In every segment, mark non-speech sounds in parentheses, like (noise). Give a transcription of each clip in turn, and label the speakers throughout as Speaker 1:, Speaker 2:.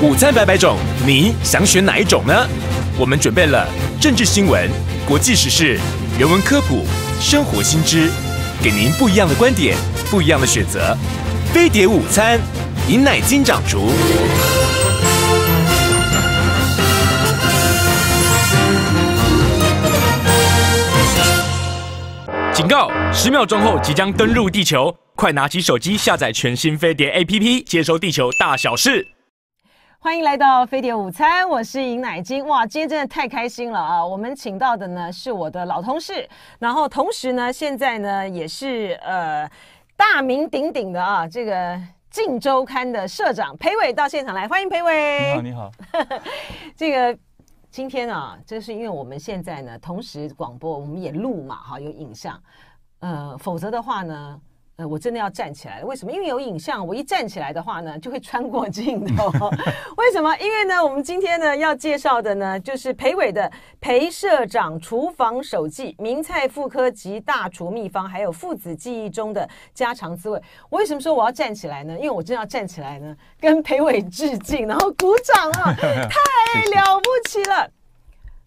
Speaker 1: 午餐百百种，你想选哪一种呢？我们准备了政治新闻、国际时事、人文科普、生活新知，给您不一样的观点，不一样的选择。飞碟午餐，饮奶金掌竹。警告！十秒钟后即将登陆地球，快拿起手机下载全新飞碟 APP，接收地球大小事。
Speaker 2: 欢迎来到飞碟午餐，我是尹乃金。哇，今天真的太开心了啊！我们请到的呢是我的老同事，然后同时呢，现在呢也是呃大名鼎鼎的啊这个《镜周刊》的社长裴伟到现场来，欢迎裴伟。你好，你好。(laughs) 这个今天啊，这是因为我们现在呢同时广播，我们也录嘛，哈，有影像。呃，否则的话呢。呃，我真的要站起来了，为什么？因为有影像，我一站起来的话呢，就会穿过镜头。(laughs) 为什么？因为呢，我们今天呢要介绍的呢，就是裴伟的《裴社长厨房手记：名菜副科及大厨秘方》，还有父子记忆中的家常滋味。我为什么说我要站起来呢？因为我真的要站起来呢，跟裴伟致敬，然后鼓掌啊！(laughs) 太了不起了！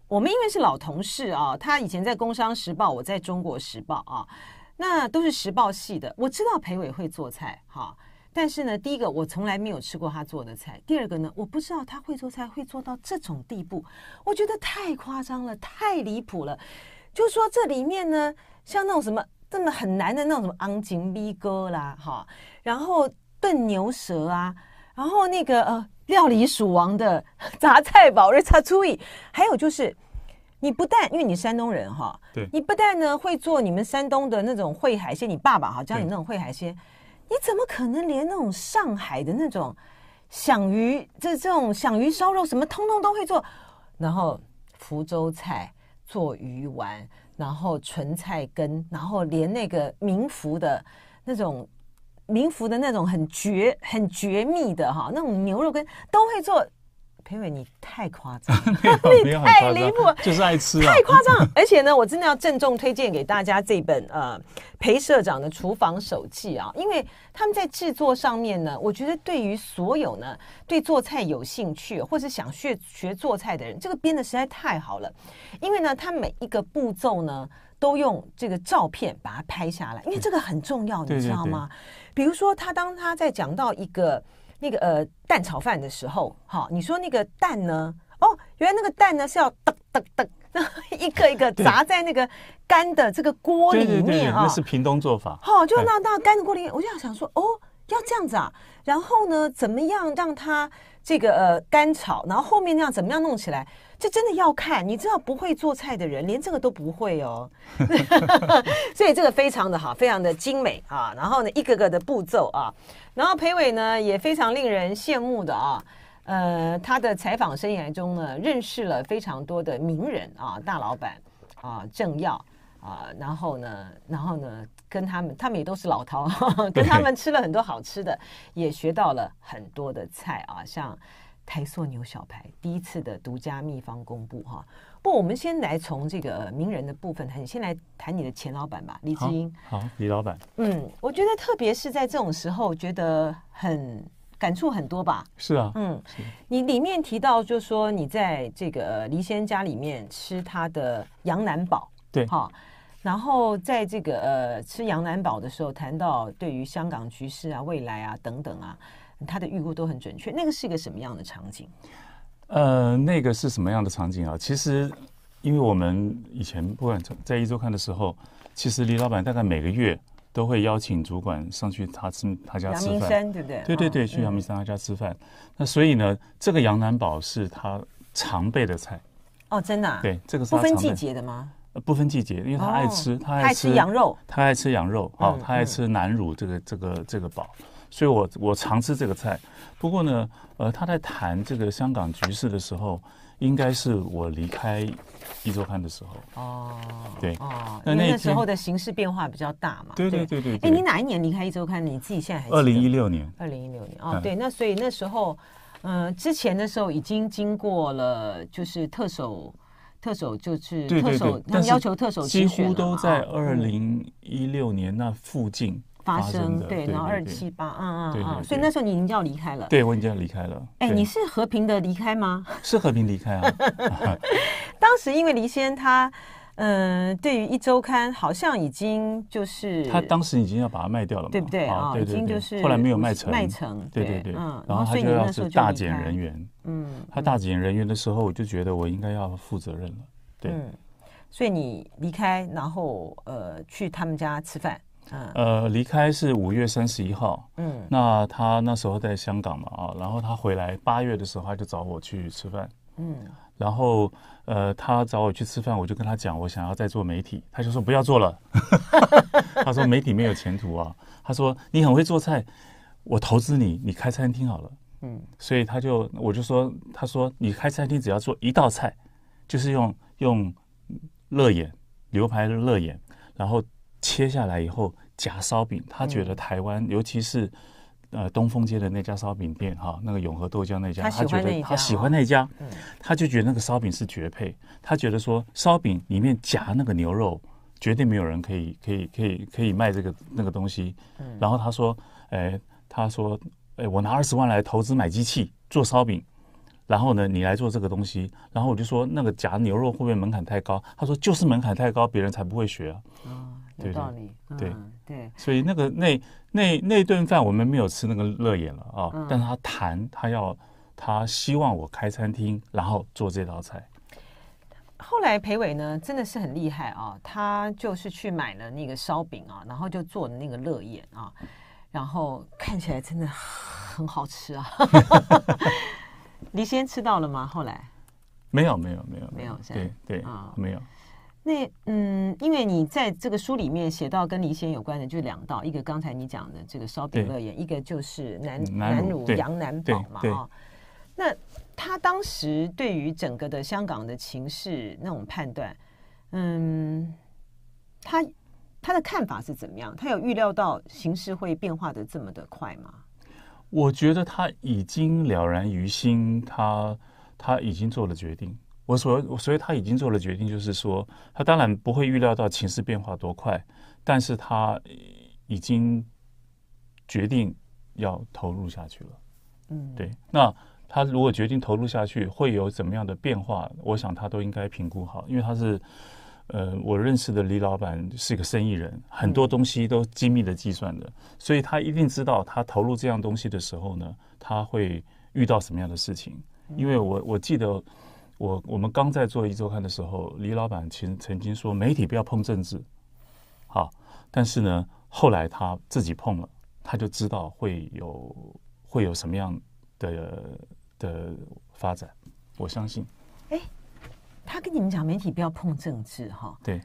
Speaker 2: 我们因为是老同事啊，他以前在《工商时报》，我在中国时报啊。那都是时报系的，我知道裴伟会做菜，哈，但是呢，第一个我从来没有吃过他做的菜，第二个呢，我不知道他会做菜会做到这种地步，我觉得太夸张了，太离谱了。就说这里面呢，像那种什么这么很难的那种什么昂颈逼哥啦，哈，然后炖牛舌啊，然后那个呃料理鼠王的 (laughs) 杂菜堡我注意，还有就是。你不但因为你山东人哈，对你不但呢会做你们山东的那种烩海鲜，你爸爸哈教你那种烩海鲜，你怎么可能连那种上海的那种响鱼，这这种响鱼烧肉什么通通都会做？然后福州菜做鱼丸，然后纯菜根，然后连那个民福的那种民福的那种很绝很绝密的哈那种牛肉羹都会做。因为你太 (laughs) (laughs) 夸张，
Speaker 1: 太离谱，就是爱吃啊！太夸张，
Speaker 2: 而且呢，我真的要郑重推荐给大家这本呃，裴社长的厨房手记啊，因为他们在制作上面呢，我觉得对于所有呢对做菜有兴趣，或是想学学做菜的人，这个编的实在太好了。因为呢，他每一个步骤呢，都用这个照片把它拍下来，因为这个很重要，你知道吗？比如说，他当他在讲到一个。那个呃蛋炒饭的时候，哈，你说那个蛋呢？哦，原来那个蛋呢是要噔噔噔，一个一个砸在那个干的这个锅里面啊。那是
Speaker 1: 屏东做法。哈，就那
Speaker 2: 那干的锅里，我就想说，哦，要这样子啊。然后呢，怎么样让它？这个呃干炒，然后后面那样怎么样弄起来，这真的要看。你知道不会做菜的人连这个都不会哦。(laughs) 所以这个非常的好，非常的精美啊。然后呢，一个个的步骤啊。然后裴伟呢也非常令人羡慕的啊，呃，他的采访生涯中呢认识了非常多的名人啊，大老板啊，政要啊，然后呢，然后呢。跟他们，他们也都是老饕，(laughs) 跟他们吃了很多好吃的，也学到了很多的菜啊，像台塑牛小排，第一次的独家秘方公布哈。不，我们先来从这个名人的部分谈，先来谈你的前老板吧，李志英。
Speaker 1: 好，李老板，
Speaker 2: 嗯，我觉得特别是在这种时候，觉得很感触很多吧。
Speaker 1: 是啊，嗯，
Speaker 2: 你里面提到就说你在这个黎先家里面吃他的羊腩煲，对，哈。然后在这个呃吃杨南宝的时候，谈到对于香港局势啊、未来啊等等啊，他的预估都很准确。那个是一个什么样的场景？
Speaker 1: 呃，那个是什么样的场景啊？其实，因为我们以前不管在一周看的时候，其实李老板大概每个月都会邀请主管上去他吃他家吃饭，对不对？对对对，去杨明山他家吃饭。那所以呢，这个杨南宝是他常备的菜。哦，真的？对，这个不分季节的吗？呃，不分季节，因为他爱吃，他爱吃羊肉，他爱吃羊肉哦，他爱吃南乳这个这个这个宝，所以我我常吃这个菜。不过呢，呃，他在谈这个香港局势的时候，应该是我离开一周刊的时候哦，对哦，那那时候的
Speaker 2: 形势变化比较大嘛，对对对对。哎，你哪一年离开一周刊？你自己现在还二零一六年，二零一六年哦，对，那所以那时候，嗯，之前的时候已经经过了，就是特首。特首就是
Speaker 1: 特首，他要求特首几乎都在二零一六年那附近发生，对，然后二七八，啊啊啊！所以
Speaker 2: 那时候你已经要离开了，对
Speaker 1: 我已经要离开了。哎，你
Speaker 2: 是和平的离开吗？
Speaker 1: (laughs) 是和平离开啊。(laughs)
Speaker 2: (laughs) 当时因为黎仙他，嗯，对于一周刊好像已经就是，他
Speaker 1: 当时已经要把它卖掉了，对不对啊？已经就是后来没有卖成，卖成，对对对，嗯，然后他就要是大减人员。嗯，他大减人员的时候，我就觉得我应该要负责任了。对，
Speaker 2: 所以你离开，然后呃，去他们家吃饭。嗯，
Speaker 1: 呃，离开是五月三十一号。嗯，那他那时候在香港嘛，啊，然后他回来八月的时候，他就找我去吃饭。嗯，然后呃，他找我去吃饭，我就跟他讲，我想要再做媒体。他就说不要做了，(laughs) 他说媒体没有前途啊。他说你很会做菜，我投资你，你开餐厅好了。嗯，所以他就，我就说，他说你开餐厅只要做一道菜，就是用用乐眼牛排的乐眼，然后切下来以后夹烧饼。他觉得台湾，尤其是呃东风街的那家烧饼店哈，那个永和豆浆那家，他觉得他喜欢那家，他就觉得那个烧饼是绝配。他觉得说烧饼里面夹那个牛肉，绝对没有人可以可以可以可以卖这个那个东西。嗯，然后他说，哎，他说。哎，我拿二十万来投资买机器做烧饼，然后呢，你来做这个东西。然后我就说，那个夹牛肉会不会门槛太高？他说就是门槛太高，别人才不会学啊。哦，有道理。对对。所以那个那那那顿饭我们没有吃那个乐眼了啊，但是他谈他要他希望我开餐厅，然后做这道菜。
Speaker 2: 后来裴伟呢，真的是很厉害啊，他就是去买了那个烧饼啊，然后就做了那个乐眼啊。然后看起来真的很好吃啊！黎先吃到了吗？后来
Speaker 1: 没有，没有，没有，没有。对对啊，没有。
Speaker 2: 那嗯，因为你在这个书里面写到跟李先有关的就两道，一个刚才你讲的这个烧饼乐园，一个就是南南乳羊南堡嘛啊。那他当时对于整个的香港的情势那种判断，嗯，他。他的看法是怎么样？他有预料到形势会变化的这么的快吗？
Speaker 1: 我觉得他已经了然于心，他他已经做了决定。我所所以他已经做了决定，就是说他当然不会预料到形势变化多快，但是他已经决定要投入下去了。嗯，对。那他如果决定投入下去，会有怎么样的变化？我想他都应该评估好，因为他是。呃，我认识的李老板是一个生意人，很多东西都精密的计算的，所以他一定知道他投入这样东西的时候呢，他会遇到什么样的事情。因为我我记得，我我们刚在做一周刊的时候，李老板其实曾经说媒体不要碰政治，好，但是呢，后来他自己碰了，他就知道会有会有什么样的的发展，我相信。
Speaker 2: 他跟你们讲媒体不要碰政治哈，对，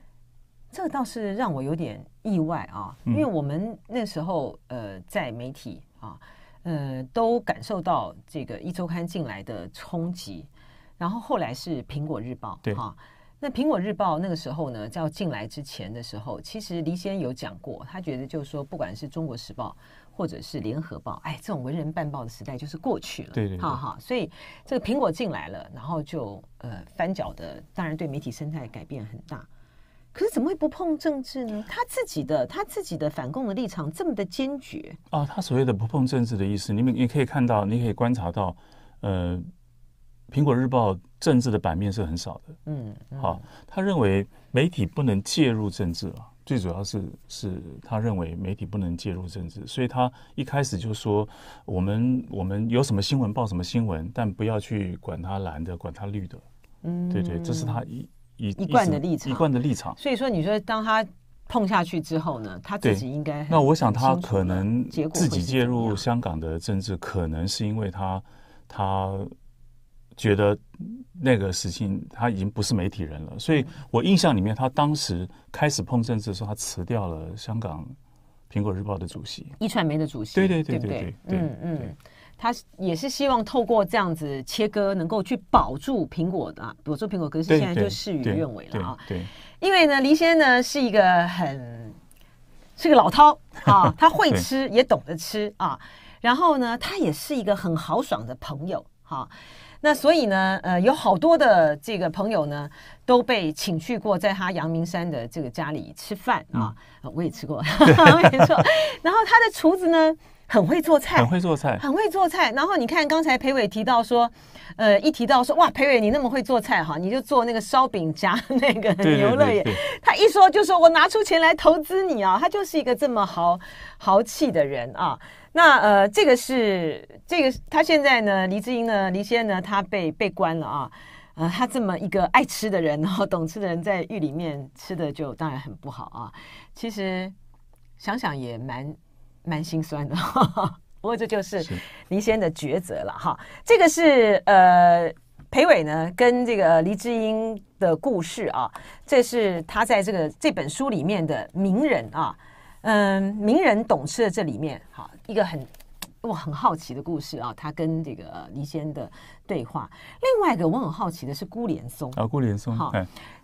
Speaker 2: 这倒是让我有点意外啊，因为我们那时候呃在媒体啊，呃都感受到这个一周刊进来的冲击，然后后来是苹果日报，对哈，那苹果日报那个时候呢，在进来之前的时候，其实黎先有讲过，他觉得就是说，不管是中国时报。或者是联合报，哎，这种文人办报的时代就是过去了。对对，哈哈。所以这个苹果进来了，然后就呃翻搅的，当然对媒体生态改变很大。可是怎么会不碰政治呢？他自己的他自己的反共的立场这么的坚决
Speaker 1: 啊！他所谓的不碰政治的意思，你们也可以看到，你可以观察到，呃，苹果日报政治的版面是很少的。嗯，好，他认为媒体不能介入政治啊。最主要是是他认为媒体不能介入政治，所以他一开始就说我们我们有什么新闻报什么新闻，但不要去管他蓝的，管他绿的。
Speaker 2: 嗯，对对，这是他一
Speaker 1: 一一贯的立场，一贯的立场。所以
Speaker 2: 说，你说当他碰下去之后呢，他自己应该那我想他可
Speaker 1: 能自己介入香港的政治，可能是因为他他。觉得那个事情他已经不是媒体人了，所以我印象里面，他当时开始碰政治的时候，他辞掉了香港《苹果日报》的主席，一传媒的主席。对对对对对，嗯
Speaker 2: 嗯，他也是希望透过这样子切割，能够去保住苹果啊。保住苹果可是现在就事与愿违了啊。对，因为呢，黎先生呢是一个很是个老饕啊，(laughs) 他会吃，也懂得吃啊。然后呢，他也是一个很豪爽的朋友哈。那所以呢，呃，有好多的这个朋友呢，都被请去过在他阳明山的这个家里吃饭啊，我也吃过，(laughs) 没错。然后他的厨子呢，很会做菜，很
Speaker 1: 会做菜，很
Speaker 2: 会做菜。然后你看刚才裴伟提到说，呃，一提到说哇，裴伟你那么会做菜哈，你就做那个烧饼夹那个牛肉耶。他一说就说我拿出钱来投资你啊，他就是一个这么豪豪气的人啊。那呃，这个是。这个他现在呢，黎智英呢，黎先呢，他被被关了啊，呃，他这么一个爱吃的人，然后懂吃的人，在狱里面吃的就当然很不好啊。其实想想也蛮蛮心酸的，(laughs) 不过这就是黎先的抉择了哈。这个是呃，裴伟呢跟这个黎智英的故事啊，这是他在这个这本书里面的名人啊，嗯，名人懂吃的这里面哈，一个很。我很好奇的故事啊，他跟这个倪先的对话。另外一个我很好奇的是辜连松啊，
Speaker 1: 辜连松，好，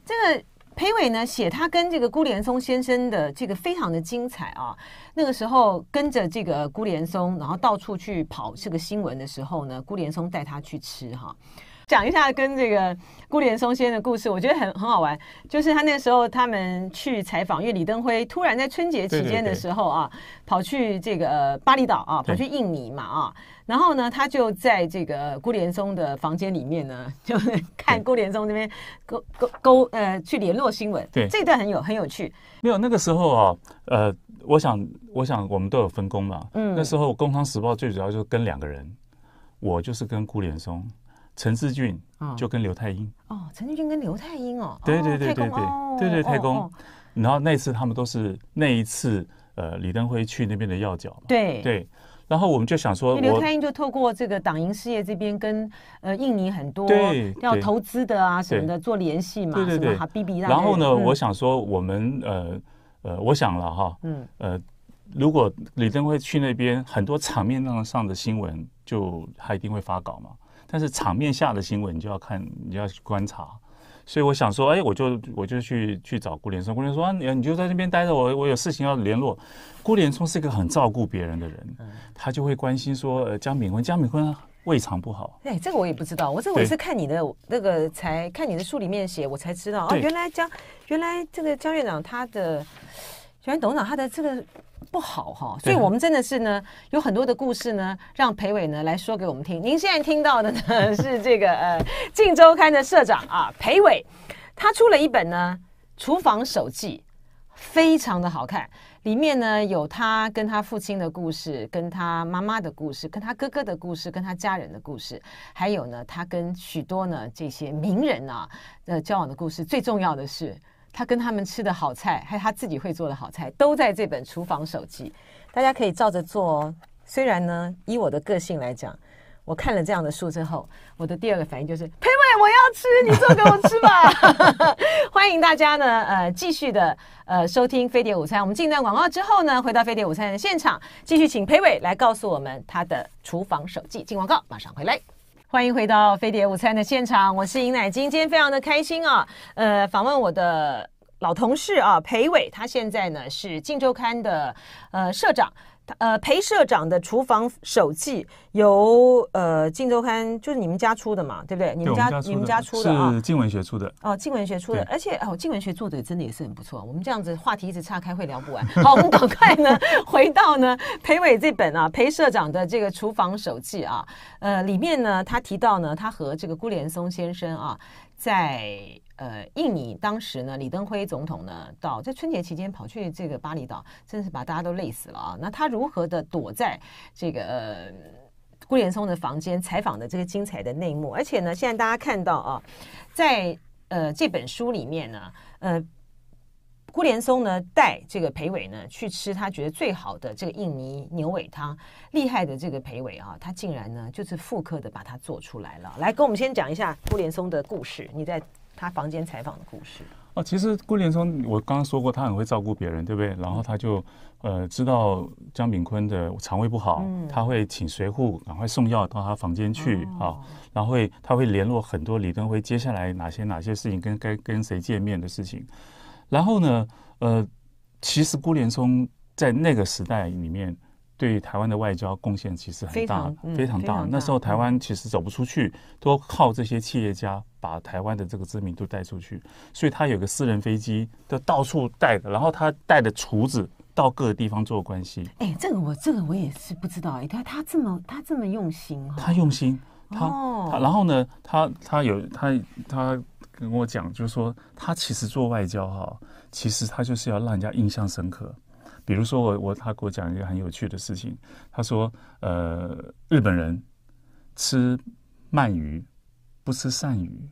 Speaker 2: 这个裴伟呢写他跟这个辜连松先生的这个非常的精彩啊。那个时候跟着这个辜连松，然后到处去跑这个新闻的时候呢，辜连松带他去吃哈。讲一下跟这个辜连松先生的故事，我觉得很很好玩。就是他那时候他们去采访，因为李登辉突然在春节期间的时候啊，跑去这个巴厘岛啊，跑去印尼嘛啊。然后呢，他就在这个辜连松的房间里面呢，就看辜连松那边勾勾勾呃去联络新闻。对，这段很有很有趣。
Speaker 1: 没有那个时候啊，呃，我想我想我们都有分工嘛。嗯。那时候《工商时报》最主要就是跟两个人，我就是跟辜连松。陈志俊就跟刘太英
Speaker 2: 哦，陈志俊跟刘太英哦，对对对对对，对对太公。
Speaker 1: 然后那次他们都是那一次，呃，李登辉去那边的要角。对对。然后我们就想说，刘太英
Speaker 2: 就透过这个党营事业这边跟呃印尼很多要投资的啊什么的做联系嘛，对对对，哈逼逼然后呢，我想
Speaker 1: 说我们呃呃，我想了哈，嗯呃，如果李登辉去那边，很多场面上的新闻，就他一定会发稿嘛。但是场面下的新闻你就要看，你要去观察。所以我想说，哎，我就我就去去找郭连松。郭连松，你你就在这边待着，我我有事情要联络。郭连松是一个很照顾别人的人，他就会关心说，呃，江敏坤，江敏坤胃肠不好。
Speaker 2: 哎，这个我也不知道，我这我是看你的那个才看你的书里面写，我才知道哦，原来江，原来这个江院长他的，原来董事长他的这个。不好哈，所以我们真的是呢，有很多的故事呢，让裴伟呢来说给我们听。您现在听到的呢 (laughs) 是这个呃《镜周刊》的社长啊，裴伟，他出了一本呢《厨房手记》，非常的好看。里面呢有他跟他父亲的故事，跟他妈妈的故事，跟他哥哥的故事，跟他家人的故事，还有呢他跟许多呢这些名人啊呃交往的故事。最重要的是。他跟他们吃的好菜，还有他自己会做的好菜，都在这本厨房手记。大家可以照着做哦。虽然呢，以我的个性来讲，我看了这样的书之后，我的第二个反应就是：裴伟，我要吃，你做给我吃吧。(laughs) 欢迎大家呢，呃，继续的呃收听《非典午餐》。我们进段广告之后呢，回到《非典午餐》的现场，继续请裴伟来告诉我们他的厨房手记。进广告，马上回来。欢迎回到《飞碟午餐》的现场，我是尹乃菁，今天非常的开心啊！呃，访问我的老同事啊，裴伟，他现在呢是《荆州刊》的呃社长。呃，裴社长的《厨房手记》由呃《镜周刊》就是你们家出的嘛，对不对？你们家你们家出的啊？是
Speaker 1: 静文学出的。
Speaker 2: 哦，静文学出的，而且哦，静文学作者真的也是很不错。我们这样子话题一直岔开会聊不完，好，我们赶快呢 (laughs) 回到呢裴伟这本啊，裴社长的这个《厨房手记》啊，呃，里面呢他提到呢，他和这个辜连松先生啊。在呃，印尼当时呢，李登辉总统呢，到在春节期间跑去这个巴厘岛，真是把大家都累死了啊！那他如何的躲在这个呃顾连松的房间采访的这个精彩的内幕？而且呢，现在大家看到啊，在呃这本书里面呢，呃。顾连松呢带这个裴伟呢去吃他觉得最好的这个印尼牛尾汤，厉害的这个裴伟啊，他竟然呢就是复刻的把它做出来了。来跟我们先讲一下顾连松的故事，你在他房间采访的故事。
Speaker 1: 哦，其实顾连松，我刚刚说过他很会照顾别人，对不对？然后他就呃知道江炳坤的肠胃不好，他会请随护赶快送药到他房间去啊，然后会他会联络很多李登辉接下来哪些哪些事情跟该跟谁见面的事情。然后呢？呃，其实郭连松在那个时代里面，对台湾的外交贡献其实很大，非常大。那时候台湾其实走不出去，都靠这些企业家把台湾的这个知名度带出去。所以他有个私人飞机，都到处带。然后他带着厨子到各个地方做关系。
Speaker 2: 哎，这个我这个我也是不知道。他他这么他这么用心他
Speaker 1: 用心，他然后呢，他他有他他。跟我讲，就是说他其实做外交哈，其实他就是要让人家印象深刻。比如说我我他给我讲一个很有趣的事情，他说呃日本人吃鳗鱼不吃鳝鱼，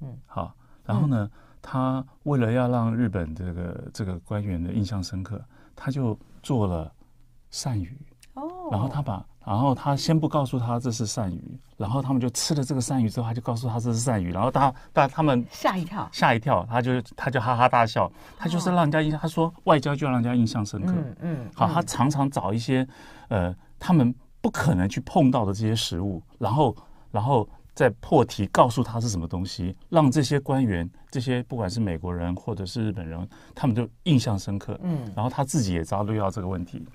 Speaker 1: 嗯好，然后呢他为了要让日本这个这个官员的印象深刻，他就做了鳝鱼，
Speaker 2: 哦，然后他把。
Speaker 1: 然后他先不告诉他这是鳝鱼，然后他们就吃了这个鳝鱼之后，他就告诉他这是鳝鱼，然后他、他他们吓一跳，吓一跳，他就他就哈哈大笑，他就是让人家，印，他说外交就让人家印象深刻，嗯嗯，好，他常常找一些，呃，他们不可能去碰到的这些食物，然后然后再破题告诉他是什么东西，让这些官员，这些不管是美国人或者是日本人，他们就印象深刻，嗯，然后他自己也遭遇到这个问题。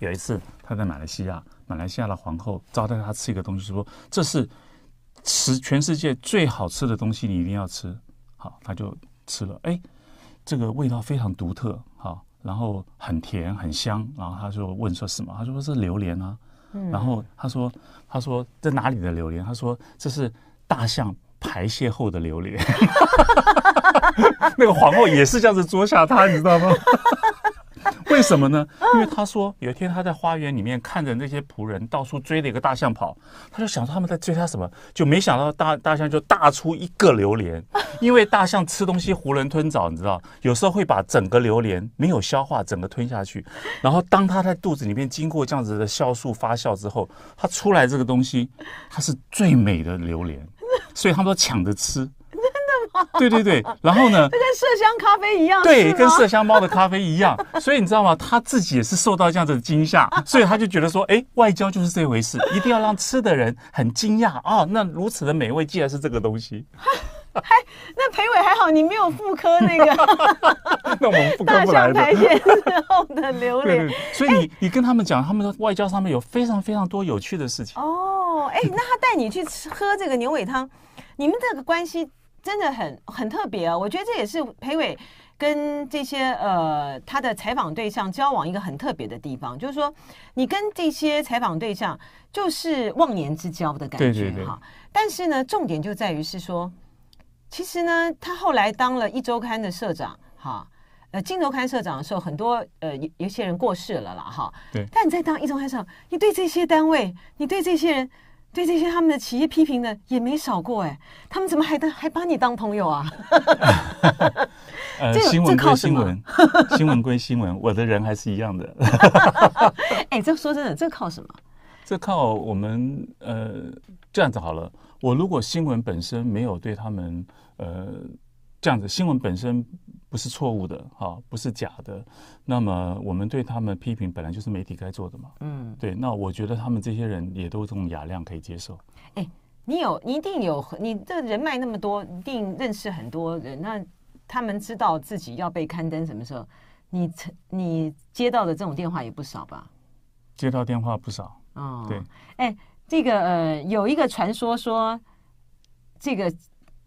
Speaker 1: 有一次，他在马来西亚，马来西亚的皇后招待他吃一个东西，说：“这是吃全世界最好吃的东西，你一定要吃。”好，他就吃了。哎，这个味道非常独特，好，然后很甜很香。然后他就问说：“什么？”他就说：“是榴莲啊。”然后他说：“他说这哪里的榴莲？”他说：“这是大象排泄后的榴莲。(laughs) ”那个皇后也是这样子捉下他，你知道吗？为什么呢？因为他说有一天他在花园里面看着那些仆人到处追着一个大象跑，他就想说他们在追他什么？就没想到大大象就大出一个榴莲，因为大象吃东西囫囵吞枣，你知道，有时候会把整个榴莲没有消化整个吞下去，然后当他在肚子里面经过这样子的酵素发酵之后，它出来这个东西，它是最美的榴莲，所以他们都抢着吃。
Speaker 2: (laughs) 对对对，然后呢？那 (laughs) 跟麝香咖啡一样，对，跟麝香
Speaker 1: 猫的咖啡一样。(laughs) 所以你知道吗？他自己也是受到这样的惊吓，所以他就觉得说，哎，外交就是这回事，一定要让吃的人很惊讶啊！那如此的美味，竟然是这个东西。
Speaker 2: 还那裴伟还好，你没有妇科那个，
Speaker 1: 大相排泄之
Speaker 2: 后的榴莲。
Speaker 1: 所以你你跟他们讲，他们说外交上面有非常非常多有趣的事情。
Speaker 2: 哦，哎，那他带你去吃喝这个牛尾汤，你们这个关系。真的很很特别啊！我觉得这也是裴伟跟这些呃他的采访对象交往一个很特别的地方，就是说你跟这些采访对象就是忘年之交的感觉哈。但是呢，重点就在于是说，其实呢，他后来当了一周刊的社长哈，呃，金周刊社长的时候，很多呃有些人过世了啦哈。对。但你在当一周刊社长，你对这些单位，你对这些人。对这些他们的企业批评的也没少过哎，他们怎么还当还把你当朋友啊？(laughs) 呃，新闻归新闻，新闻
Speaker 1: 归新闻，我的人还是一样的。
Speaker 2: (laughs) 哎，这说真的，这靠什么？
Speaker 1: (laughs) 这靠我们呃，这样子好了，我如果新闻本身没有对他们呃这样子，新闻本身。不是错误的，哈，不是假的。那么我们对他们批评，本来就是媒体该做的嘛。嗯，对。那我觉得他们这些人也都这种雅量可以接受。哎，
Speaker 2: 你有，你一定有，你这人脉那么多，一定认识很多人。那他们知道自己要被刊登什么时候，你你接到的这种电话也不少吧？
Speaker 1: 接到电话不少。哦，对。
Speaker 2: 哎，这个呃，有一个传说说，这个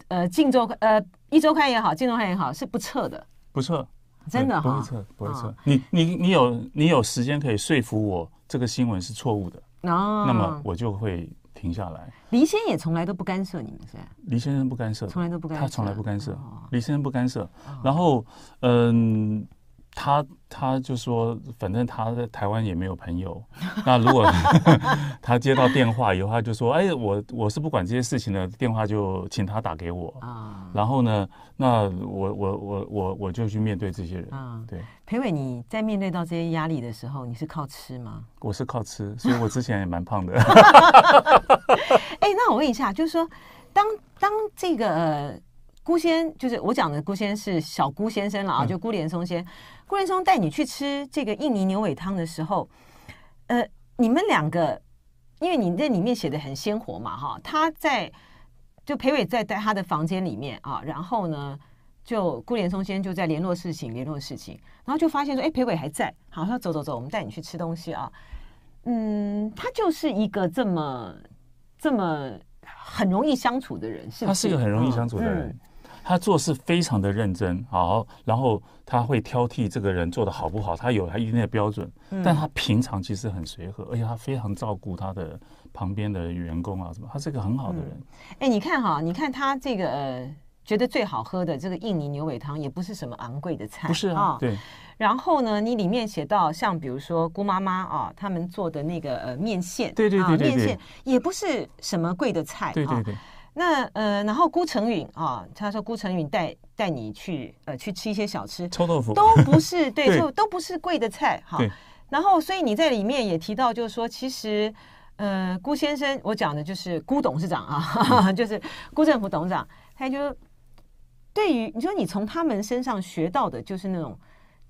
Speaker 2: 呃，郑州呃。一周刊也好，金周刊也好，是不撤的，不撤，真的不会撤，
Speaker 1: 不会撤。你你你有你有时间可以说服我，这个新闻是错误的
Speaker 2: 哦。那么
Speaker 1: 我就会停下来。
Speaker 2: 黎先也从来都不干涉你们，是吧？
Speaker 1: 黎先生不干涉，从来都不干，涉，他从来不干涉。黎先生不干涉。然后嗯，他。他就说，反正他在台湾也没有朋友。(laughs) 那如果 (laughs) 他接到电话以后，他就说：“哎，我我是不管这些事情的，电话就请他打给我啊。”然后呢，那我我我我我就去面对这些人啊。对，
Speaker 2: 裴伟，你在面对到这些压力的时候，你是靠吃吗？
Speaker 1: 我是靠吃，所以我之前也蛮胖的。
Speaker 2: (laughs) 哎，那我问一下，就是说，当当这个。孤先就是我讲的孤先是小孤先生了啊，就孤莲松先，孤莲松带你去吃这个印尼牛尾汤的时候，呃，你们两个，因为你那里面写的很鲜活嘛哈，他在就裴伟在在他的房间里面啊，然后呢，就孤莲松先就在联络事情，联络事情，然后就发现说，哎，裴伟还在，好，说走走走，我们带你去吃东西啊，嗯，他就是一个这么这么很容易相处的人，是吗？他是一个很容易相处的人。
Speaker 1: 他做事非常的认真，好，然后他会挑剔这个人做的好不好，他有他一定的标准，但他平常其实很随和，而且他非常照顾他的旁边的员工啊什么，他是一个很好的人。
Speaker 2: 哎，你看哈，你看他这个呃，觉得最好喝的这个印尼牛尾汤也不是什么昂贵的菜，不是啊，对。然后呢，你里面写到像比如说姑妈妈啊，他们做的那个呃面线，对对对，面线也不是什么贵的菜，对对对。那呃，然后辜成允啊，他说辜成允带带你去呃去吃一些小吃，臭豆腐都不是，对，就 (laughs) 都不是贵的菜，哈。然后所以你在里面也提到，就是说其实呃辜先生，我讲的就是辜董事长啊，(laughs) 就是辜政府董事长，他就对于你说你从他们身上学到的就是那种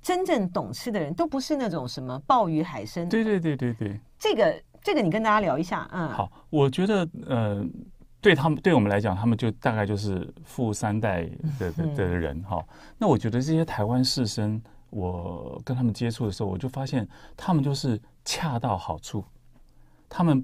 Speaker 2: 真正懂吃的人都不是那种什么鲍鱼海参，
Speaker 1: 对对对对对，
Speaker 2: 这个这个你跟大家聊一下，嗯，好，
Speaker 1: 我觉得呃。对他们，对我们来讲，他们就大概就是富三代的的人哈。那我觉得这些台湾士绅，我跟他们接触的时候，我就发现他们就是恰到好处，他们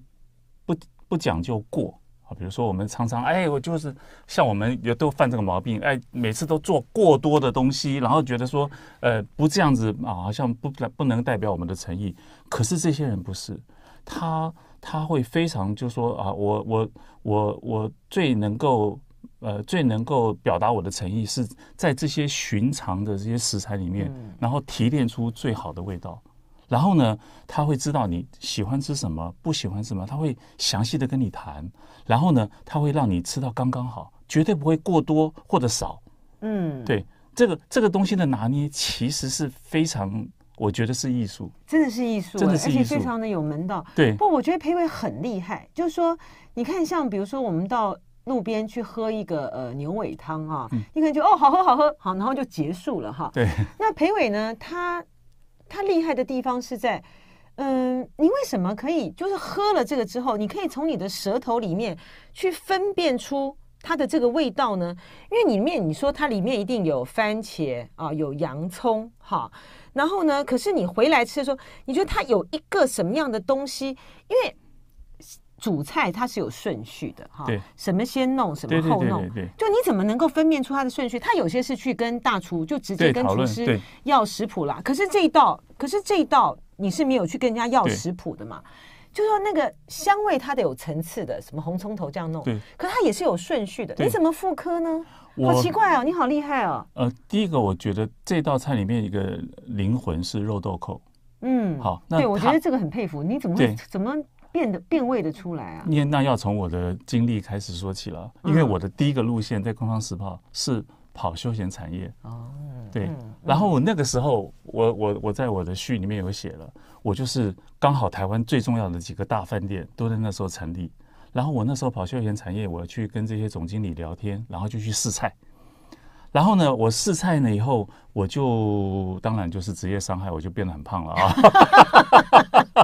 Speaker 1: 不不讲究过啊。比如说，我们常常哎，我就是像我们也都犯这个毛病，哎，每次都做过多的东西，然后觉得说呃不这样子啊，好像不不能代表我们的诚意。可是这些人不是他。他会非常就说啊，我我我我最能够呃最能够表达我的诚意是在这些寻常的这些食材里面，然后提炼出最好的味道。然后呢，他会知道你喜欢吃什么，不喜欢什么，他会详细的跟你谈。然后呢，他会让你吃到刚刚好，绝对不会过多或者少。嗯，对，这个这个东西的拿捏其实是非常。我觉得是艺术，
Speaker 2: 真的是艺术，真的是艺术，而且非常的有门道。对，不，我觉得裴伟很厉害。就是说，你看，像比如说，我们到路边去喝一个呃牛尾汤啊，你可能就哦，好喝，好喝，好，然后就结束了哈。对，(laughs) 那裴伟呢？他他厉害的地方是在，嗯，你为什么可以就是喝了这个之后，你可以从你的舌头里面去分辨出它的这个味道呢？因为里面你说它里面一定有番茄啊，有洋葱哈。然后呢？可是你回来吃的时候，你觉得它有一个什么样的东西？因为主菜它是有顺序的，哈，什么先弄，什么后弄，就你怎么能够分辨出它的顺序？它有些是去跟大厨，就直接跟厨师要食谱啦。可是这一道，可是这一道你是没有去跟人家要食谱的嘛？就说那个香味它得有层次的，什么红葱头这样弄，可它也是有顺序的，你怎么复刻呢？好奇怪哦，你好厉害哦！
Speaker 1: 呃，第一个我觉得这道菜里面一个灵魂是肉豆蔻，
Speaker 2: 嗯，好，对，我觉得这个很佩服，你怎么怎么变得变味的出来啊？
Speaker 1: 那要从我的经历开始说起了，因为我的第一个路线在《工商时报》是跑休闲产业哦，对，然后我那个时候，我我我在我的序里面有写了，我就是刚好台湾最重要的几个大饭店都在那时候成立。然后我那时候跑休闲产业，我去跟这些总经理聊天，然后就去试菜。然后呢，我试菜呢以后，我就当然就是职业伤害，我就变得很胖了啊。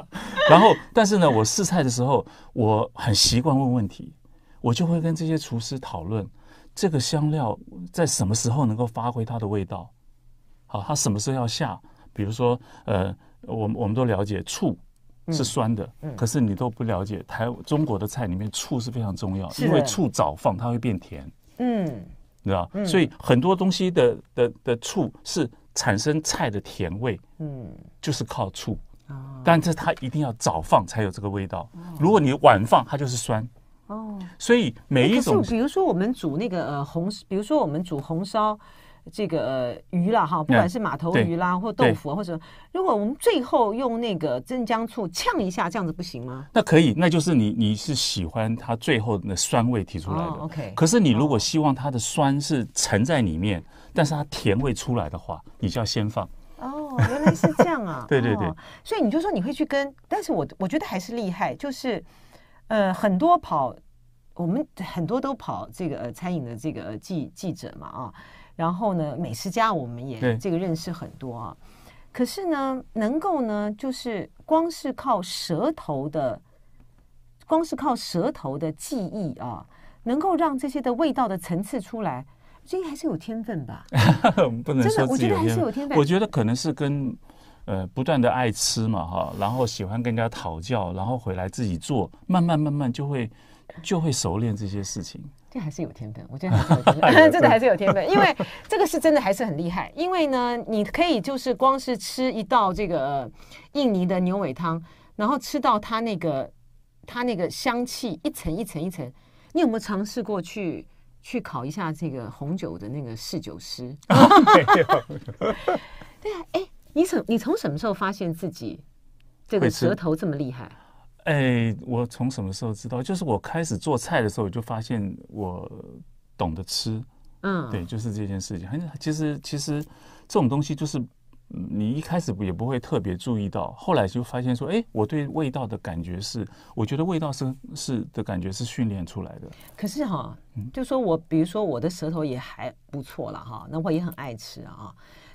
Speaker 1: (laughs) 然后，但是呢，我试菜的时候，我很习惯问问题，我就会跟这些厨师讨论这个香料在什么时候能够发挥它的味道。好，它什么时候要下？比如说，呃，我们我们都了解醋。是酸的，可是你都不了解台中国的菜里面醋是非常重要，因为醋早放它会变甜，
Speaker 2: 嗯，你
Speaker 1: 知道，所以很多东西的的的醋是产生菜的甜味，嗯，就是靠醋，但是它一定要早放才有这个味道。如果你晚放，它就是酸。哦，所以每一种，比
Speaker 2: 如说我们煮那个呃红，比如说我们煮红烧。这个鱼了哈，不管是马头鱼啦，或豆腐或者，如果我们最后用那个镇江醋呛一下，这样子不行吗？
Speaker 1: 那可以，那就是你你是喜欢它最后那酸味提出来的。OK。可是你如果希望它的酸是沉在里面，但是它甜味出来的话，你就要先放。
Speaker 2: 哦，原来是这样啊！(laughs) 对对对。所以你就说你会去跟，但是我我觉得还是厉害，就是呃，很多跑我们很多都跑这个呃餐饮的这个记记者嘛啊。然后呢，美食家我们也这个认识很多啊。可是呢，能够呢，就是光是靠舌头的，光是靠舌头的记忆啊，能够让这些的味道的层次出来，这些还是有天分吧？
Speaker 1: (laughs) 不能说觉得还是有天分。我觉得可能是跟呃不断的爱吃嘛哈，然后喜欢跟人家讨教，然后回来自己做，慢慢慢慢就会就会熟练这些事情。这还是有天分，我觉得 (laughs) 是有 (laughs) 天分，真的还是有
Speaker 2: 天分，因为这个是真的还是很厉害。因为呢，你可以就是光是吃一道这个印尼的牛尾汤，然后吃到它那个它那个香气一层一层一层。你有没有尝试过去去考一下这个红酒的那个试酒师？(laughs) 对啊，哎，你从你从什么时候发现自己这个舌头这么厉害？
Speaker 1: 哎，我从什么时候知道？就是我开始做菜的时候，我就发现我懂得吃。嗯，对，就是这件事情。很其实其实这种东西就是你一开始也不会特别注意到，后来就发现说，哎，我对味道的感觉是，我觉得味道是是的感觉是训练出来的。可是哈，
Speaker 2: 就说我比如说我的舌头也还不错了哈，那我也很爱吃啊。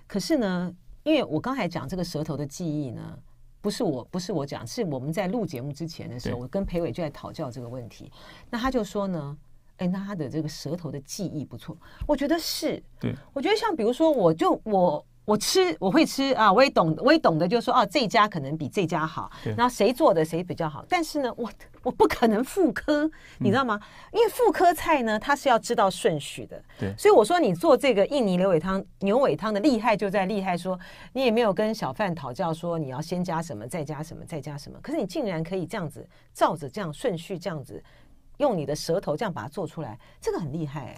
Speaker 2: 可是呢，因为我刚才讲这个舌头的记忆呢。不是我，不是我讲，是我们在录节目之前的时候，我跟裴伟就在讨教这个问题。那他就说呢，哎，那他的这个舌头的记忆不错，我觉得是。对，我觉得像比如说，我就我。我吃，我会吃啊，我也懂，我也懂得，就是说，哦，这家可能比这家好，然后谁做的谁比较好。但是呢，我我不可能复刻，你知道吗？因为复刻菜呢，它是要知道顺序的。对。所以我说，你做这个印尼牛尾汤，牛尾汤的厉害就在厉害，说你也没有跟小贩讨教，说你要先加什么，再加什么，再加什么。可是你竟然可以这样子照着这样顺序这样子用你的舌头这样把它做出来，这个很厉害。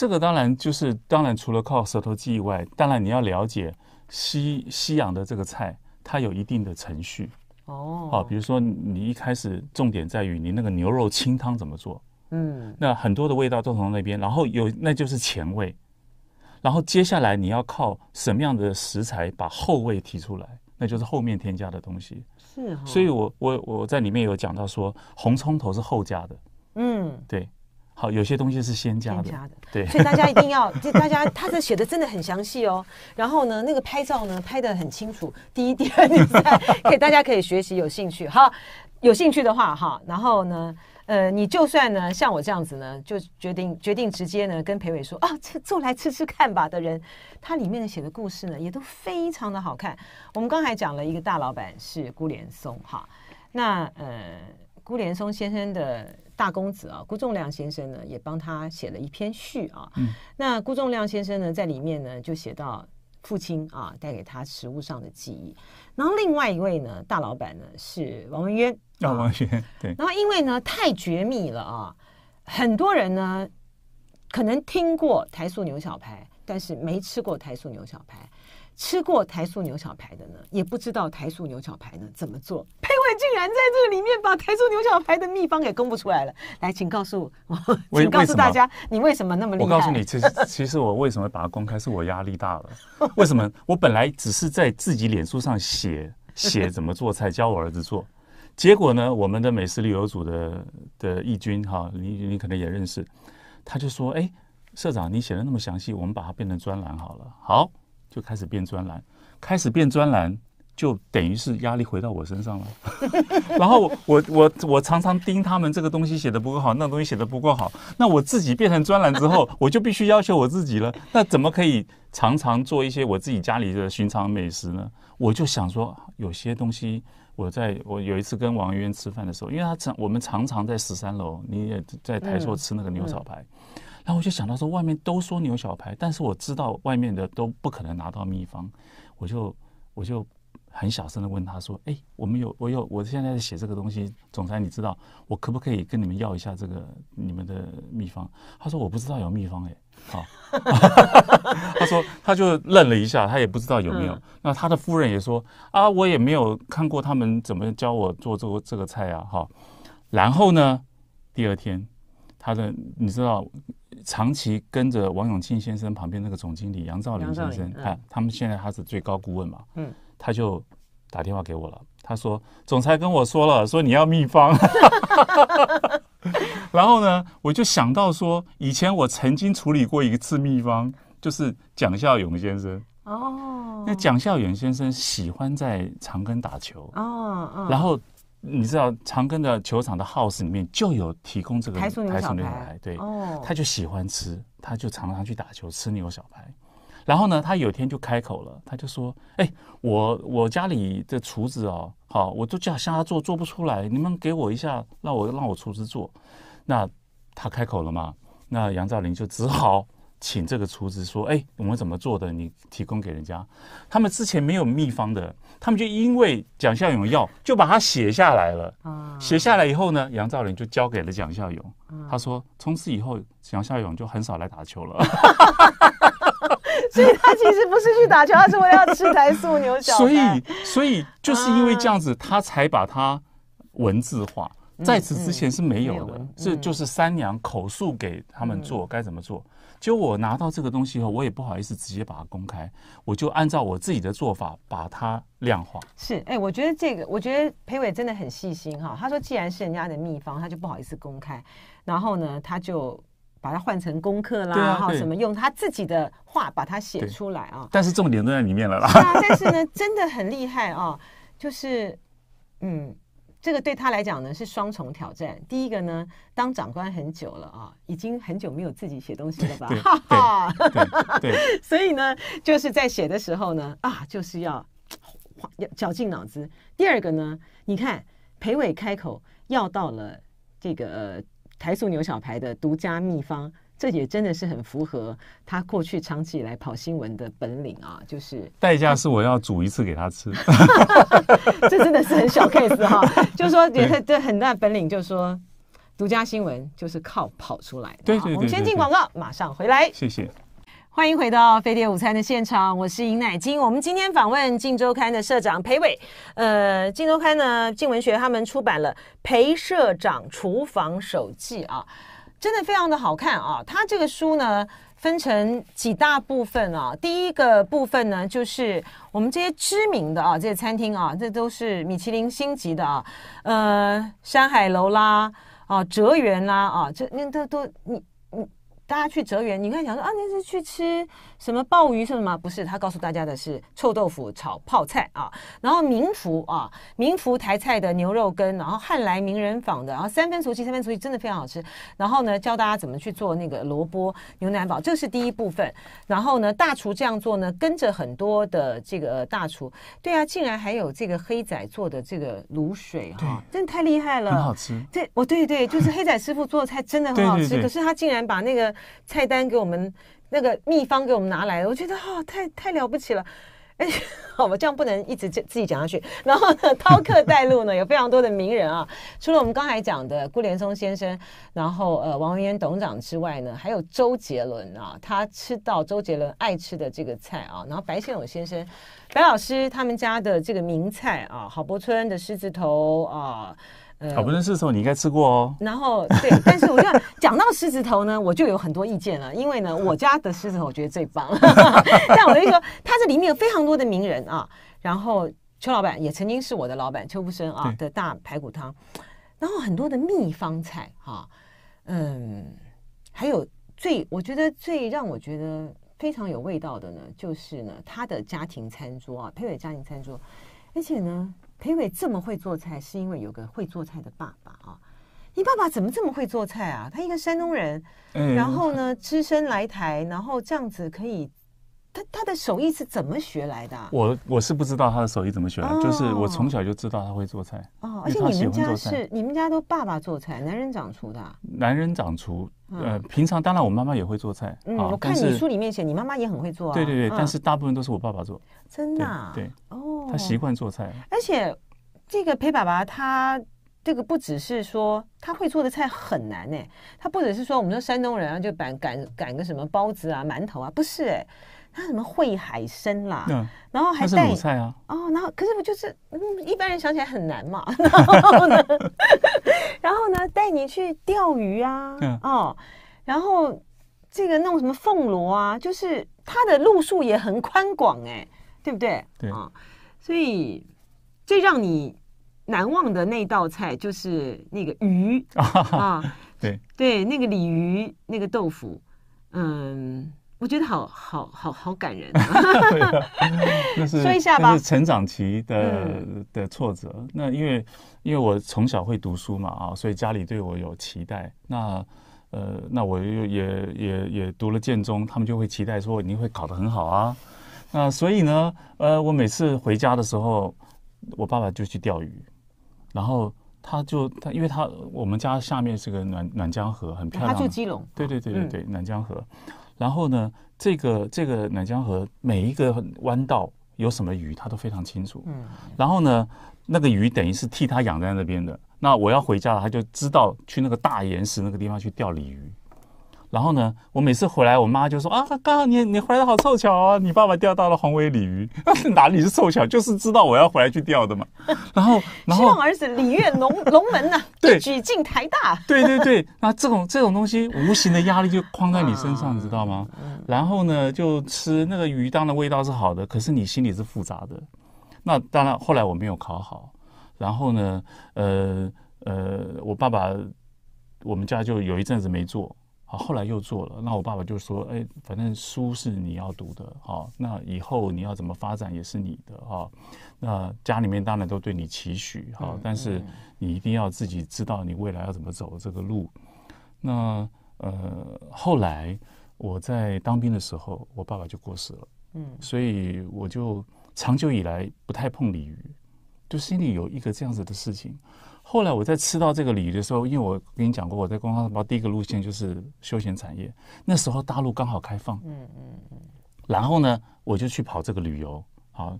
Speaker 1: 这个当然就是当然，除了靠舌头记以外，当然你要了解吸吸氧的这个菜，它有一定的程序哦。好，比如说你一开始重点在于你那个牛肉清汤怎么做，嗯，那很多的味道都从那边。然后有那就是前味，然后接下来你要靠什么样的食材把后味提出来，那就是后面添加的东西。是所以我我我在里面有讲到说红葱头是后加的，嗯，对。好，有些东西是先加的，对，所以大家一定
Speaker 2: 要，(laughs) 就大家他这写的真的很详细哦。然后呢，那个拍照呢拍的很清楚，第一第二，(laughs) 可以大家可以学习，有兴趣。好，有兴趣的话哈，然后呢，呃，你就算呢像我这样子呢，就决定决定直接呢跟裴伟说啊，做来吃吃看吧的人，他里面的写的故事呢也都非常的好看。我们刚才讲了一个大老板是顾连松哈，那呃顾连松先生的。大公子啊，辜仲亮先生呢也帮他写了一篇序啊。那辜仲亮先生呢，在里面呢就写到父亲啊带给他食物上的记忆。然后另外一位呢，大老板呢是王文渊
Speaker 1: 啊，王文渊对。然
Speaker 2: 后因为呢太绝密了啊，很多人呢可能听过台塑牛小排，但是没吃过台塑牛小排。吃过台塑牛小排的呢，也不知道台塑牛小排呢怎么做。佩慧竟然在这里面把台塑牛小排的秘方给公布出来了。来，请告诉我，
Speaker 1: 请告诉大家，
Speaker 2: 你为什么那么厉害？我告诉你，其实
Speaker 1: 其实我为什么把它公开，是我压力大了。(laughs) 为什么？我本来只是在自己脸书上写写怎么做菜，教我儿子做。结果呢，我们的美食旅游组的的义军哈，你你可能也认识，他就说：“哎，社长，你写的那么详细，我们把它变成专栏好了。”好。就开始变专栏，开始变专栏，就等于是压力回到我身上了。(laughs) 然后我我我常常盯他们，这个东西写的不够好，那东西写的不够好。那我自己变成专栏之后，我就必须要求我自己了。那怎么可以常常做一些我自己家里的寻常美食呢？我就想说，有些东西，我在我有一次跟王渊吃饭的时候，因为他常我们常常在十三楼，你也在台硕吃那个牛草排。(laughs) 然后我就想到说，外面都说牛小排，但是我知道外面的都不可能拿到秘方，我就我就很小声的问他说：“哎，我们有，我有，我现在写这个东西，总裁你知道，我可不可以跟你们要一下这个你们的秘方？”他说：“我不知道有秘方，哎，好。(laughs) ”他说他就愣了一下，他也不知道有没有。那他的夫人也说：“啊，我也没有看过他们怎么教我做这个这个菜啊，哈。”然后呢，第二天。他的你知道，长期跟着王永庆先生旁边那个总经理杨兆林先生，看他们现在他是最高顾问嘛，嗯，他就打电话给我了，他说总裁跟我说了，说你要秘方，(laughs) 然后呢，我就想到说，以前我曾经处理过一次秘方，就是蒋孝勇先生哦，那蒋孝勇先生喜欢在长庚打球哦，然后。你知道长庚的球场的 house 里面就有提供这个台塑牛小排，对，他就喜欢吃，他就常常去打球吃牛小排，然后呢，他有天就开口了，他就说：“哎，我我家里的厨子哦，好，我都叫向他做，做不出来，你们给我一下，让我让我厨师做。”那他开口了嘛，那杨兆林就只好。请这个厨子说：“哎，我们怎么做的？你提供给人家。他们之前没有秘方的，他们就因为蒋孝勇要，就把它写下来了。写下来以后呢，杨兆林就交给了蒋孝勇。他说，从此以后，蒋孝勇就很少来打球了。
Speaker 2: (laughs) 所以，他其实不是去打球，他是为了吃台素牛
Speaker 1: 角。所以，所以就是因为这样子，他才把它文字化。在此之前是没有的，这就是三娘口述给他们做该怎么做。”就我拿到这个东西以后，我也不好意思直接把它公开，我就按照我自己的做法把它量化。
Speaker 2: 是，哎，我觉得这个，我觉得裴伟真的很细心哈。他说，既然是人家的秘方，他就不好意思公开，然后呢，他就把它换成功课啦，然后什么用他自己的话把它写出来啊。但是
Speaker 1: 重点都在里面了啦。
Speaker 2: 但是呢，真的很厉害啊，就是嗯。这个对他来讲呢是双重挑战。第一个呢，当长官很久了啊，已经很久没有自己写东西了吧？哈，(laughs) 所以呢，就是在写的时候呢，啊，就是要绞尽脑汁。第二个呢，你看，裴伟开口要到了这个台塑牛小排的独家秘方。这也真的是很符合他过去长期以来跑新闻的本领啊，就是
Speaker 1: 代价是我要煮一次给他吃，(laughs) 这真的是很小 case 哈。
Speaker 2: 就是说，他的很大本领就是说，独家新闻就是靠跑出来的。
Speaker 1: 对对对。我们先进广告，
Speaker 2: 马上回来。谢谢，欢迎回到《飞碟午餐》的现场，我是尹乃金。我们今天访问《静周刊》的社长裴伟，呃，《静周刊》呢，《静文学》他们出版了《裴社长厨房手记》啊。真的非常的好看啊！它这个书呢，分成几大部分啊。第一个部分呢，就是我们这些知名的啊，这些餐厅啊，这都是米其林星级的啊，呃，山海楼啦，啊，哲源啦，啊，这那都都你。大家去泽园，你看想说啊，那是去吃什么鲍鱼什么吗？不是，他告诉大家的是臭豆腐炒泡菜啊，然后民福啊，民福台菜的牛肉羹，然后汉来名人坊的，然后三分熟七三分熟，真的非常好吃。然后呢，教大家怎么去做那个萝卜牛腩煲，这是第一部分。然后呢，大厨这样做呢，跟着很多的这个大厨，对啊，竟然还有这个黑仔做的这个卤水哈，真的太厉害了，很好吃。对，哦，对对，就是黑仔师傅做的菜真的很好吃，可是他竟然把那个。菜单给我们那个秘方给我们拿来，我觉得哦，太太了不起了。哎，(laughs) 好吧，这样不能一直自自己讲下去。(laughs) 然后呢，饕客带路呢，有非常多的名人啊，除了我们刚才讲的顾连松先生，然后呃王文渊董事长之外呢，还有周杰伦啊，他吃到周杰伦爱吃的这个菜啊，然后白先勇先生，白老师他们家的这个名菜啊，郝柏村的狮子头啊。考不生
Speaker 1: 狮子头你应该吃过哦，
Speaker 2: 然后对，但是我就得讲到狮子头呢，我就有很多意见了，(laughs) 因为呢，我家的狮子头我觉得最棒，(laughs) 但我就说它这里面有非常多的名人啊，然后邱老板也曾经是我的老板邱福生啊的大排骨汤，然后很多的秘方菜哈，
Speaker 1: 嗯，
Speaker 2: 还有最我觉得最让我觉得非常有味道的呢，就是呢他的家庭餐桌啊，配伟家庭餐桌，而且呢。裴伟这么会做菜，是因为有个会做菜的爸爸啊！你爸爸怎么这么会做菜啊？他一个山东人，然后呢，只身来台，然后这样子可以，他他的手艺是怎么学来的？
Speaker 1: 我我是不知道他的手艺怎么学的，就是我从小就知道他会做菜。哦，而且你们家是
Speaker 2: 你们家都爸爸做菜，男人掌厨的。
Speaker 1: 男人掌厨。呃，平常当然我妈妈也会做菜。嗯，我看你书里
Speaker 2: 面写，你妈妈也很会做啊。对对对，但是
Speaker 1: 大部分都是我爸爸做。
Speaker 2: 真的？对哦。他习惯做菜。而且这个陪爸爸，他这个不只是说他会做的菜很难呢。他不只是说我们说山东人啊就擀擀擀个什么包子啊、馒头啊，不是哎，他什么烩海参啦，然后还带菜啊。哦，然后可是不就是，嗯，一般人想起来很难嘛。(laughs) 然后呢？然后呢，带你去钓鱼啊，哦，然后这个弄什么凤螺啊，就是它的路数也很宽广哎，对不对？对啊，所以最让你难忘的那道菜就是那个鱼 (laughs) 啊，对对，那个鲤鱼那个豆腐，嗯。我觉得好好好好感人，(laughs)
Speaker 1: (laughs) 说一下吧。那是成长期的的挫折。那因为因为我从小会读书嘛啊，所以家里对我有期待。那呃，那我又也也也读了建中，他们就会期待说你会考得很好啊。那所以呢，呃，我每次回家的时候，我爸爸就去钓鱼，然后他就他，因为他我们家下面是个暖暖江河，很漂亮。他住基隆。对对对对对，暖江河。然后呢，这个这个南江河每一个弯道有什么鱼，他都非常清楚。嗯，然后呢，那个鱼等于是替他养在那边的。那我要回家了，他就知道去那个大岩石那个地方去钓鲤鱼。然后呢，我每次回来，我妈就说啊，刚你你回来的好凑巧啊，你爸爸钓到了红尾鲤鱼，(laughs) 哪里是凑巧，就是知道我要回来去钓的嘛。(laughs) 然后，希望
Speaker 2: 儿子鲤跃龙龙门呐，对，举进台大，对对对。
Speaker 1: 那这种这种东西，无形的压力就框在你身上，你知道吗？然后呢，就吃那个鱼，当然味道是好的，可是你心里是复杂的。那当然后来我没有考好，然后呢，呃呃，我爸爸，我们家就有一阵子没做。后来又做了。那我爸爸就说：“哎，反正书是你要读的，好，那以后你要怎么发展也是你的，哈。那家里面当然都对你期许，哈。但是你一定要自己知道你未来要怎么走这个路。那呃，后来我在当兵的时候，我爸爸就过世了，嗯，所以我就长久以来不太碰鲤鱼，就心里有一个这样子的事情。”后来我在吃到这个鲤鱼的时候，因为我跟你讲过，我在工商时报第一个路线就是休闲产业。那时候大陆刚好开放，嗯嗯然后呢，我就去跑这个旅游好，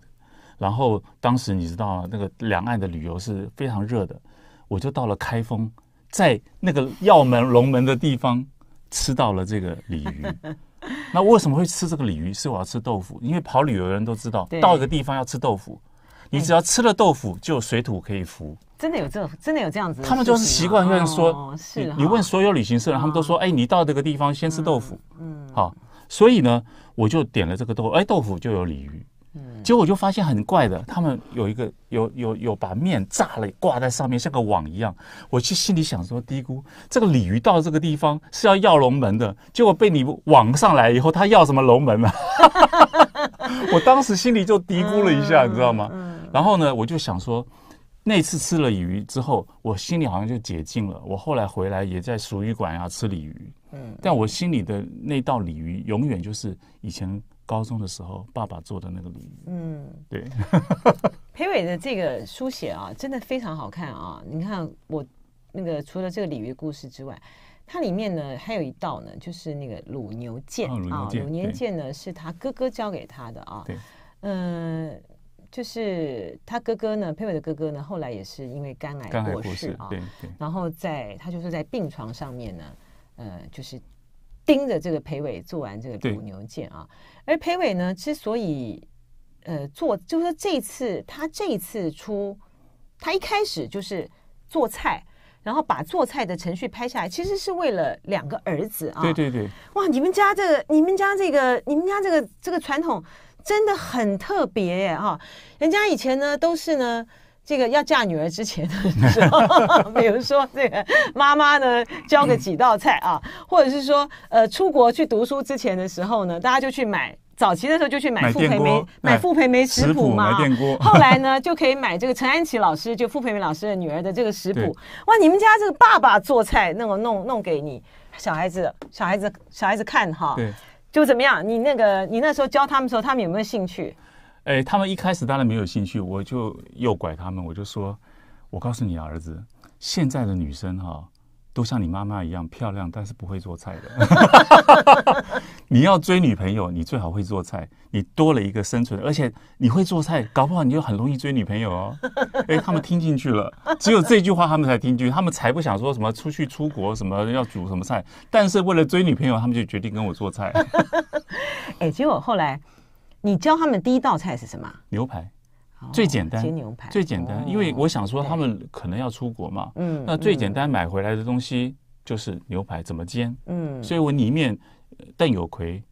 Speaker 1: 然后当时你知道那个两岸的旅游是非常热的，我就到了开封，在那个要门龙门的地方吃到了这个鲤鱼。(laughs) 那为什么会吃这个鲤鱼？是我要吃豆腐，因为跑旅游的人都知道，到一个地方要吃豆腐，你只要吃了豆腐，就有水土可以服。
Speaker 2: 真的有这，真的有这样子。他们就是习惯性说，你
Speaker 1: 你问所有旅行社，他们都说，哎，你到这个地方先吃豆腐，嗯，好，所以呢，我就点了这个豆，哎，豆腐就有鲤鱼，嗯，结果我就发现很怪的，他们有一个有有有把面炸了挂在上面，像个网一样。我去心里想说，嘀咕，这个鲤鱼到这个地方是要要龙门的，结果被你网上来以后，他要什么龙门了？(laughs) 我当时心里就嘀咕了一下，你知道吗？然后呢，我就想说。那次吃了鱼之后，我心里好像就解禁了。我后来回来也在熟鱼馆啊吃鲤鱼，嗯，但我心里的那道鲤鱼，永远就是以前高中的时候爸爸做的那个鲤鱼，嗯，对。
Speaker 2: (laughs) 裴伟的这个书写啊，真的非常好看啊！你看我那个除了这个鲤鱼故事之外，它里面呢还有一道呢，就是那个卤牛腱啊，卤牛腱呢是他哥哥教给他的啊，对，嗯。就是他哥哥呢，培伟的哥哥呢，后来也是因为肝癌过世啊。对对。然后在他就是在病床上面呢，呃，就是盯着这个培伟做完这个乳牛腱啊。而培伟呢，之所以呃做，就是说这次他这次出，他一开始就是做菜，然后把做菜的程序拍下来，其实是为了两个儿子啊。对对对。哇，你们家这个，你们家这个，你们家这个这个传统。真的很特别，哈！人家以前呢都是呢，这个要嫁女儿之前的时候，(laughs) 比如说这个妈妈呢教个几道菜啊，或者是说呃出国去读书之前的时候呢，大家就去买早期的时候就去买傅培梅买傅培梅食谱嘛，(laughs) 后来呢就可以买这个陈安琪老师就傅培梅老师的女儿的这个食谱。哇，你们家这个爸爸做菜，那种弄弄给你小孩子小孩子小孩子看哈？对。就怎么样？你那个，你那时候教他们时候，他们有没有兴趣？
Speaker 1: 哎，他们一开始当然没有兴趣，我就诱拐他们，我就说，我告诉你儿子，现在的女生哈。都像你妈妈一样漂亮，但是不会做菜的。(laughs) 你要追女朋友，你最好会做菜，你多了一个生存，而且你会做菜，搞不好你就很容易追女朋友哦。哎，他们听进去了，只有这句话他们才听进去，他们才不想说什么出去出国什么要煮什么菜，但是为了追女朋友，他们就决定跟我做菜。
Speaker 2: 哎，(laughs) 结果后来你教他们第一道菜是什么？
Speaker 1: 牛排。最简单，牛排最简单，因为我想说他们可能要出国嘛，嗯，那最简单买回来的东西就是牛排，怎么煎，嗯，所以我里面邓有奎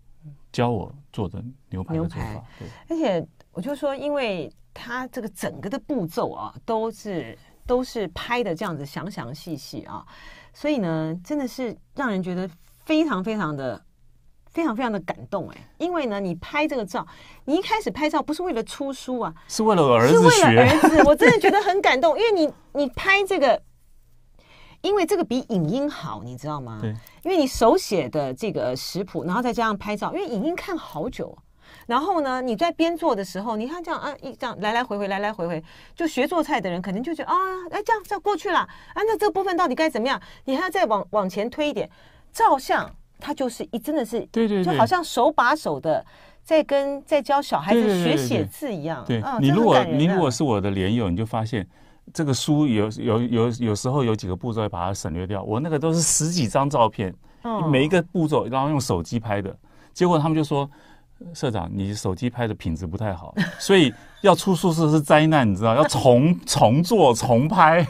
Speaker 1: 教我做的牛排，的做法，
Speaker 2: 而且我就说，因为他这个整个的步骤啊，都是都是拍的这样子详详细细啊，所以呢，真的是让人觉得非常非常的。非常非常的感动哎，因为呢，你拍这个照，你一开始拍照不是为了出书啊，
Speaker 1: 是为了儿子了儿子，(laughs) 我真的
Speaker 2: 觉得很感动，因为你你拍这个，因为这个比影音好，你知道吗？对。因为你手写的这个食谱，然后再加上拍照，因为影音看好久。然后呢，你在边做的时候，你看这样啊，一这样来来回回来来回回，就学做菜的人可能就觉得啊，哎这样这样过去了，啊那这个部分到底该怎么样？你还要再往往前推一点，照相。他就是一，真的是，对对就好像手把手的在跟在教小孩子学写字一样。对，你如果你如果
Speaker 1: 是我的连友，你就发现这个书有有有有时候有几个步骤要把它省略掉。我那个都是十几张照片，每一个步骤然后用手机拍的，结果他们就说社长，你手机拍的品质不太好，(laughs) 所以要出宿舍是灾难，你知道，要重 (laughs) 重做重拍。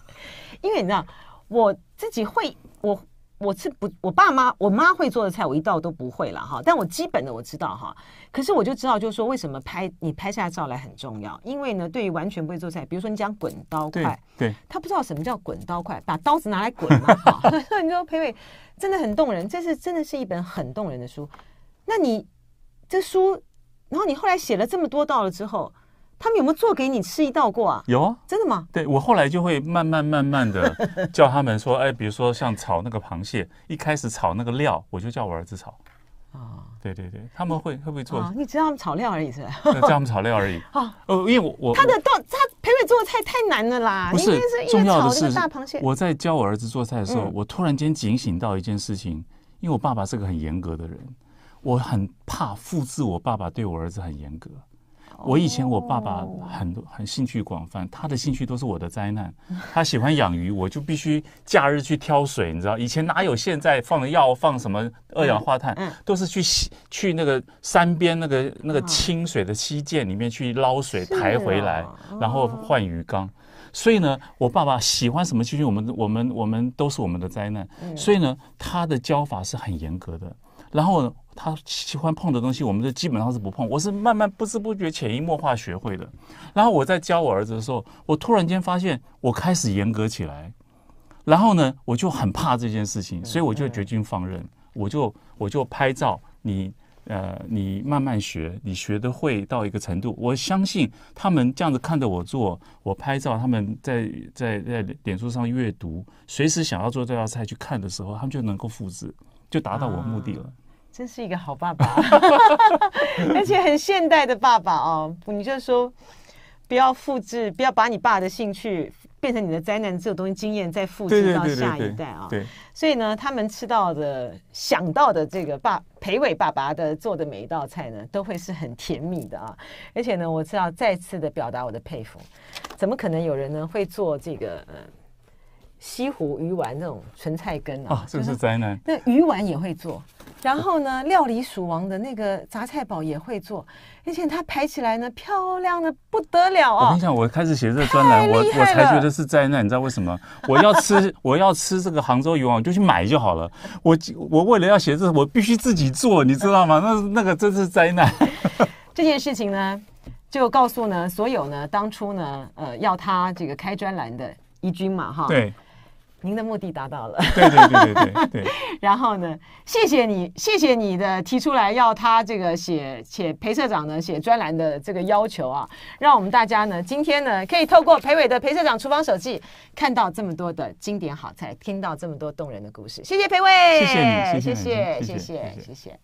Speaker 2: (laughs) 因为你知道，我自己会我。我是不，我爸妈，我妈会做的菜，我一道都不会了哈。但我基本的我知道哈。可是我就知道，就是说，为什么拍你拍下照来很重要？因为呢，对于完全不会做菜，比如说你讲滚刀块，对，他不知道什么叫滚刀块，把刀子拿来滚嘛。(laughs) (laughs) 你说裴伟真的很动人，这是真的是一本很动人的书。那你这书，然后你后来写了这么多道了之后。他们有没有做给你吃一道过啊？有啊，真的吗？
Speaker 1: 对我后来就会慢慢慢慢的 (laughs) 叫他们说，哎，比如说像炒那个螃蟹，一开始炒那个料，我就叫我儿子炒。啊，对对对，他们会会不会做？
Speaker 2: 你只要炒料而已是。只 (laughs) 要
Speaker 1: 炒料而已。(laughs) 啊，呃，因为我我他的
Speaker 2: 道他培伟做的菜太难了啦。不是，重要的是大螃蟹。我在
Speaker 1: 教我儿子做菜的时候，我突然间警醒到一件事情，因为我爸爸是个很严格的人，我很怕复制我爸爸对我儿子很严格。我以前我爸爸很多很兴趣广泛，他的兴趣都是我的灾难。(laughs) 他喜欢养鱼，我就必须假日去挑水，你知道？以前哪有现在放的药，放什么二氧化碳，都是去洗去那个山边那个那个清水的溪涧里面去捞水抬回来，然后换鱼缸。所以呢，我爸爸喜欢什么兴趣，我们我们我们都是我们的灾难。所以呢，他的教法是很严格的。然后呢？他喜欢碰的东西，我们这基本上是不碰。我是慢慢不知不觉、潜移默化学会的。然后我在教我儿子的时候，我突然间发现，我开始严格起来。然后呢，我就很怕这件事情，所以我就决定放任，我就我就拍照，你呃，你慢慢学，你学的会到一个程度，我相信他们这样子看着我做，我拍照，他们在在在点数上阅读，随时想要做这道菜去看的时候，他们就能够复制，就达到我目的了。
Speaker 2: 真是一个好爸爸，(laughs) 而且很现代的爸爸哦。你就说，不要复制，不要把你爸的兴趣变成你的灾难，这种东西经验再复制到下一代啊。对，所以呢，他们吃到的、想到的这个爸裴伟爸爸的做的每一道菜呢，都会是很甜蜜的啊。而且呢，我知道再次的表达我的佩服，怎么可能有人呢会做这个西湖鱼丸那种纯菜根啊？是不是
Speaker 1: 灾难？那
Speaker 2: 鱼丸也会做。然后呢，料理鼠王的那个杂菜煲也会做，而且它排起来呢，漂亮的不得了啊！我跟你
Speaker 1: 讲，我开始写这专栏，我我才觉得是灾难。你知道为什么？我要吃，(laughs) 我要吃这个杭州鱼王，我就去买就好了。我我为了要写这，我必须自己做，你知道吗？那那个真是灾难。
Speaker 2: (laughs) 这件事情呢，就告诉呢所有呢，当初呢，呃，要他这个开专栏的一军嘛，哈，对。您的目的达到了，对对对对对。(laughs) 然后呢，谢谢你，谢谢你的提出来要他这个写写裴社长呢写专栏的这个要求啊，让我们大家呢今天呢可以透过裴伟的裴社长厨房手记，看到这么多的经典好菜，听到这么多动人的故事。谢谢裴伟，谢谢你，谢谢谢谢
Speaker 1: 谢谢。